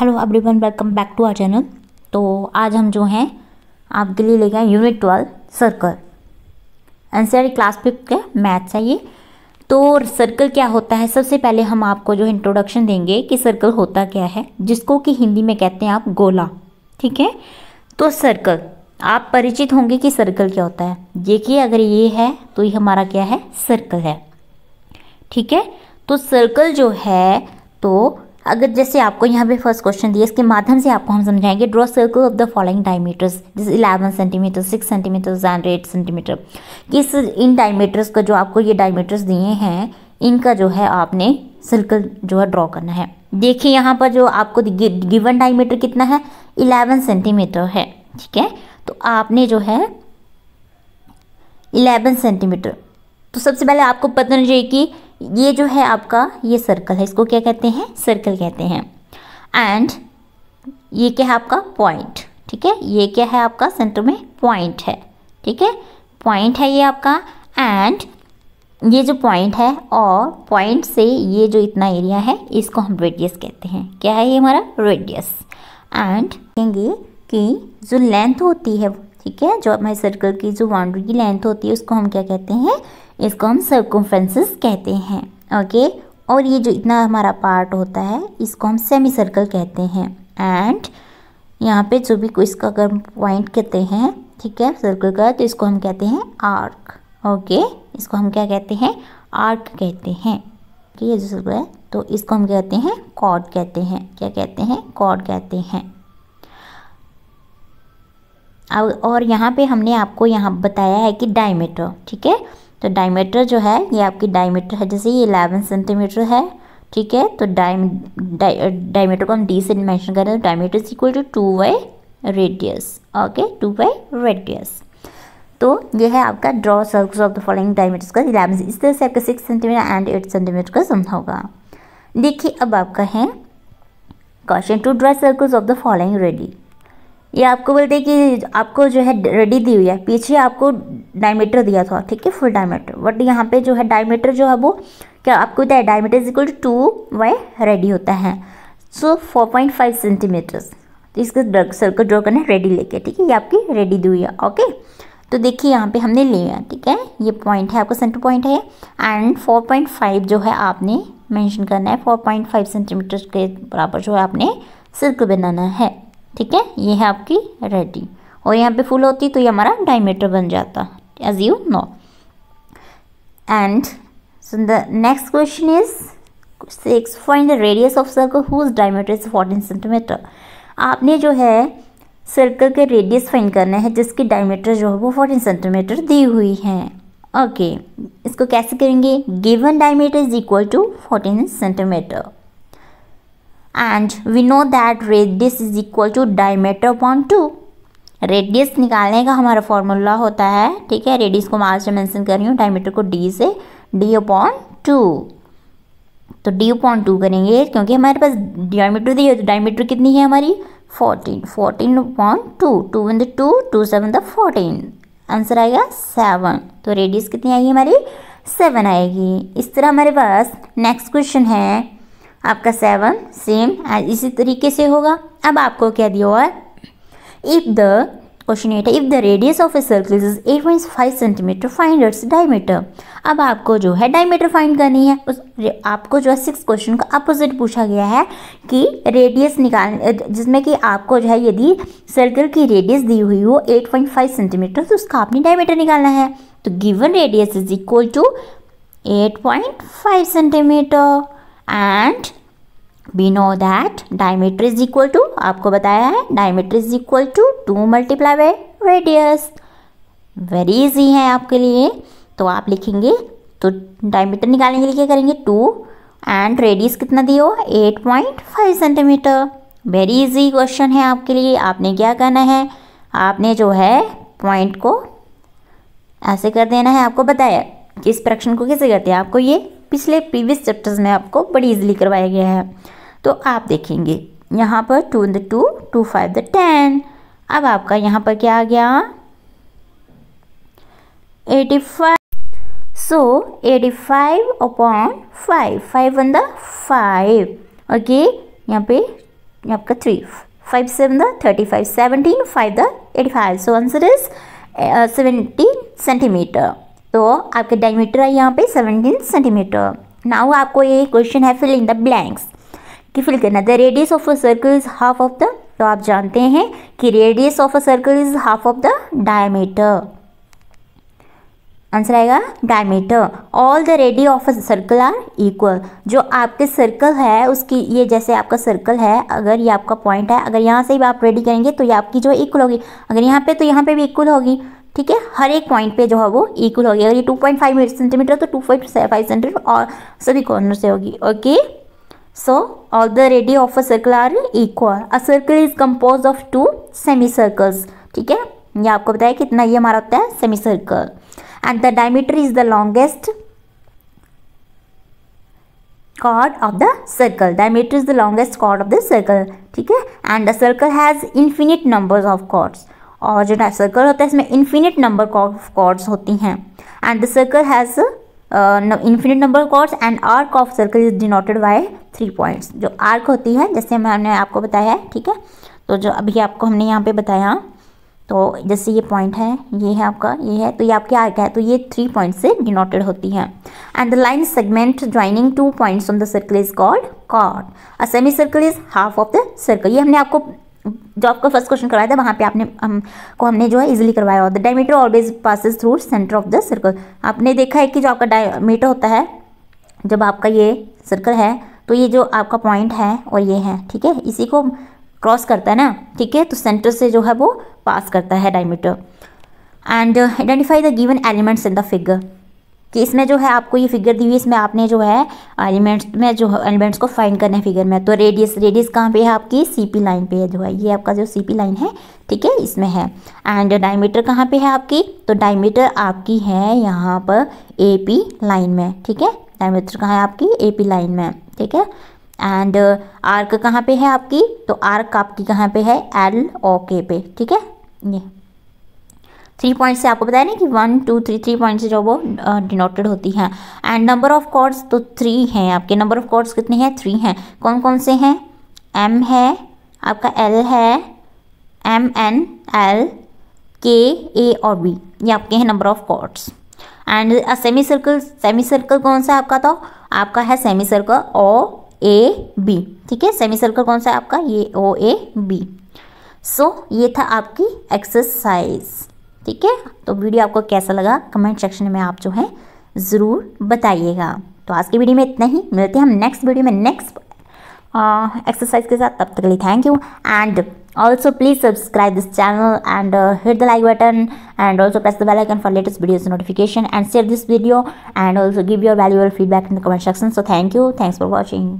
Hello everyone welcome back to our channel तो आज हम जो हैं आपके लिए ले गए unit twelve circle NCERT class fifth का मैथ्स है ये तो सर्कल क्या होता है सबसे पहले हम आपको जो इंट्रोडक्शन देंगे कि सर्कल होता क्या है जिसको कि हिंदी में कहते हैं आप गोला ठीक है तो सर्कल आप परिचित होंगे कि सर्कल क्या होता है देखिए अगर ये है तो ये हमारा क्या है सर्कल है ठीक है तो सर्कल जो है तो अगर जैसे आपको यहाँ पे फर्स्ट क्वेश्चन दिया इसके माध्यम से आपको हम समझाएंगे draw circle of the following diameters जैसे eleven centimetre six centimetre and eight centimetre किस इन डायमीटर्स का जो आपको ये डायमीटर्स दिए हैं इनका जो है आपने सर्कल जो है ड्रॉ करना है देखिए यहाँ पर जो आपको गिवन डायमीटर कितना है इलेवन सेंटीमीटर है ठीक है तो आपने जो है इलेवन सेंटीमीटर तो सबसे पहले आपको पता होना चाहिए कि ये जो है आपका ये सर्कल है इसको क्या कहते हैं सर्कल कहते हैं एंड ये क्या है आपका पॉइंट ठीक है ये क्या है आपका सेंटर में पॉइंट है ठीक है पॉइंट है ये आपका एंड ये जो पॉइंट है और पॉइंट से ये जो इतना एरिया है इसको हम रेडियस कहते हैं क्या है ये हमारा रेडियस एंड कहेंगे कि जो लेंथ होती है ठीक है जो हमारे सर्कल की जो बाउंड्री की लेंथ होती है उसको हम क्या कहते हैं इसको हम सर्कुम्फ्रेंसिस कहते हैं ओके और ये जो इतना हमारा पार्ट होता है इसको हम सेमी सर्कल कहते हैं एंड यहाँ पे जो भी इसका अगर पॉइंट कहते हैं ठीक है सर्कल का तो इसको हम कहते हैं आर्क ओके इसको हम क्या कहते हैं आर्क कहते हैं कि ये जो सर्कल है तो इसको हम कहते हैं कॉर्ड कहते हैं क्या कहते हैं कॉर्ड कहते हैं अब और यहाँ पे हमने आपको यहाँ बताया है कि डायमीटर ठीक है तो डायमीटर जो है ये आपकी डायमीटर है जैसे ये इलेवन सेंटीमीटर है ठीक है तो डायम डायमीटर को हम डी से मैंशन करें तो diameter is equal to two by radius okay two by radius तो ये है आपका draw circles of the following diameters का इलेवन इस तरह से आपका six centimetre and eight centimetre का सम होगा देखिए अब आपका है question to draw circles of the following radii ये आपको बोलते हैं कि आपको जो है रेडी दी हुई है पीछे आपको डायमीटर दिया था ठीक है फुल डायमीटर बट यहाँ पे जो है डायमीटर जो है वो क्या आपको बताया diameter is equal to two by radii होता है so four point five centimetres इसके सर्कल ड्रॉ करना है रेडी लेके ठीक है ये आपकी रेडी दी हुई है ओके तो देखिए यहाँ पे हमने लिया ठीक है ये पॉइंट है आपका सेंटर पॉइंट है एंड फोर पॉइंट फाइव जो है आपने मैंशन करना है फोर पॉइंट फाइव सेंटीमीटर के बराबर जो है आपने सर्कल बनाना है ठीक है ये है आपकी रेडी और यहाँ पे फुल होती तो ये हमारा डायमीटर बन जाता as you know and so the next question is six find the radius of circle whose diameter is fourteen centimetre आपने जो है सर्कल के रेडियस फाइंड करना है जिसकी डायमीटर जो है वो फोर्टीन सेंटीमीटर दी हुई है ओके okay. इसको कैसे करेंगे given diameter is equal to fourteen centimetre and we know that radius is equal to diameter upon two radius निकालने का हमारा फॉर्मूला होता है ठीक है रेडियस को मार्च से मैंसन कर रही हूँ डायमीटर को डी से डी अपॉन टू तो डी अपॉन टू करेंगे क्योंकि हमारे पास डायमीटर दी है तो डायमीटर कितनी है हमारी fourteen fourteen upon two two in the two two seven the fourteen answer आएगा सेवन तो रेडियस कितनी आएगी हमारी सेवन आएगी इस तरह हमारे पास नेक्स्ट क्वेश्चन है आपका सेवन सेम इसी तरीके से होगा अब आपको क्या दिया हुआ है इफ़ द क्वेश्चन एट है if the radius of a circle is eight point five centimetre find its diameter अब आपको जो है डायमीटर फाइंड करनी है उस आपको जो है सिक्स क्वेश्चन का अपोजिट पूछा गया है कि रेडियस निकाल जिसमें कि आपको जो है यदि सर्कल की रेडियस दी हुई हो एट पॉइंट फाइव सेंटीमीटर तो उसका आपने डायमीटर निकालना है तो given radius is equal to eight point five centimetre and we know that diameter is equal to आपको बताया है diameter is equal to two multiply by radius very easy है आपके लिए तो आप लिखेंगे तो डायमीटर निकालने के लिए क्या करेंगे टू एंड रेडियस कितना दिए हो eight point five centimetre very easy question है आपके लिए आपने क्या करना है आपने जो है पॉइंट को ऐसे कर देना है आपको बताया कि इस प्रश्न को कैसे करते हैं आपको ये पिछले प्रीवियस चैप्टर्स में आपको बड़ी इजीली करवाया गया है तो आप देखेंगे यहाँ पर two in the two two five the ten अब आपका यहाँ पर क्या आ गया eighty five so eighty five upon five five in the five okay यहाँ पे आपका three five seven the thirty five seventeen five the eighty five so answer is seventy centimetre तो आपके डायमीटर है यहाँ पे 17 सेंटीमीटर नाउ आपको ये क्वेश्चन है फिल इन द ब्लैंक्स कि फिल करना the radius of a circle is half of the तो आप जानते हैं कि radius of a circle is half of the diameter answer आएगा diameter all the radii of a circle are equal जो आपके सर्कल है उसकी ये जैसे आपका सर्कल है अगर ये आपका पॉइंट है अगर यहाँ से भी आप रेडी करेंगे तो ये आपकी जो इक्वल होगी अगर यहाँ पे तो यहाँ पे भी इक्वल होगी ठीक है हर एक पॉइंट पे जो है वो इक्वल होगी अगर ये टू पॉइंट फाइव सेंटीमीटर तो टू पॉइंट फाइव सेंटीमीटर और सभी कॉर्नर से होगी okay so all the the of a circle are equal a circle is compose of two semi circles ठीक है ये आपको बताया कितना ये हमारा होता है semi circle and the diameter is the longest chord of the circle diameter is the longest chord of the circle ठीक है and the circle has infinite numbers of chords और जो ना सर्कल होता है इसमें इन्फिनिट नंबर ऑफ कॉर्ड्स होती हैं and the circle has infinite number chords and arc of circle is denoted by three points जो आर्क होती है जैसे मैंने आपको बताया है ठीक है तो जो अभी आपको हमने यहाँ पे बताया तो जैसे ये पॉइंट है ये है आपका ये है तो ये आपके आर्क है तो ये थ्री पॉइंट से डिनोटेड होती है and the line segment joining two points on the circle is called chord a semi circle is half of the circle ये हमने आपको जॉब का फर्स्ट क्वेश्चन करवाया था वहाँ पे आपने हम को हमने जो है इजीली करवाया और the diameter always passes through centre of the circle आपने देखा है कि जो आपका डायमीटर होता है जब आपका ये सर्कल है तो ये जो आपका पॉइंट है और ये है ठीक है इसी को क्रॉस करता है ना ठीक है तो सेंटर से जो है वो पास करता है diameter and identify the given elements in the figure कि इसमें जो है आपको ये फिगर दी हुई इसमें आपने जो है एलिमेंट्स में जो एलिमेंट्स को फाइंड करने फिगर में तो रेडियस रेडियस कहाँ पे है आपकी सीपी लाइन पे है जो है ये आपका जो सीपी लाइन है ठीक है इसमें है एंड डायमीटर कहाँ पे है आपकी तो डायमीटर आपकी है यहाँ पर ए पी लाइन में ठीक है डायमीटर कहाँ है आपकी ए पी लाइन में ठीक है एंड आर्क कहाँ पे है आपकी तो आर्क आपकी कहाँ पे है एल ओ के पे ठीक है ये थ्री पॉइंट से आपको बताया ना कि one two three three point से जो वो डिनोटेड uh, होती हैं एंड नंबर ऑफ कॉर्ड्स तो थ्री हैं आपके नंबर ऑफ कॉर्ड्स कितने हैं थ्री हैं कौन कौन से हैं एम है आपका एल है एम एन एल के ए और बी ये आपके हैं number of chords and semi circle semi circle कौन सा है आपका तो आपका है semi circle O A B ठीक है सेमी सर्कल कौन सा है आपका ये ओ ए बी सो ये था आपकी एक्सरसाइज ठीक है तो वीडियो आपको कैसा लगा कमेंट सेक्शन में आप जो है ज़रूर बताइएगा तो आज की वीडियो में इतना ही मिलते हैं हम नेक्स्ट वीडियो में नेक्स्ट एक्सरसाइज के साथ तब तक के लिए thank you and also please subscribe this channel and hit the like button and also press the bell icon for latest videos notification and share this video and also give your valuable feedback in the comment section so thank you thanks for watching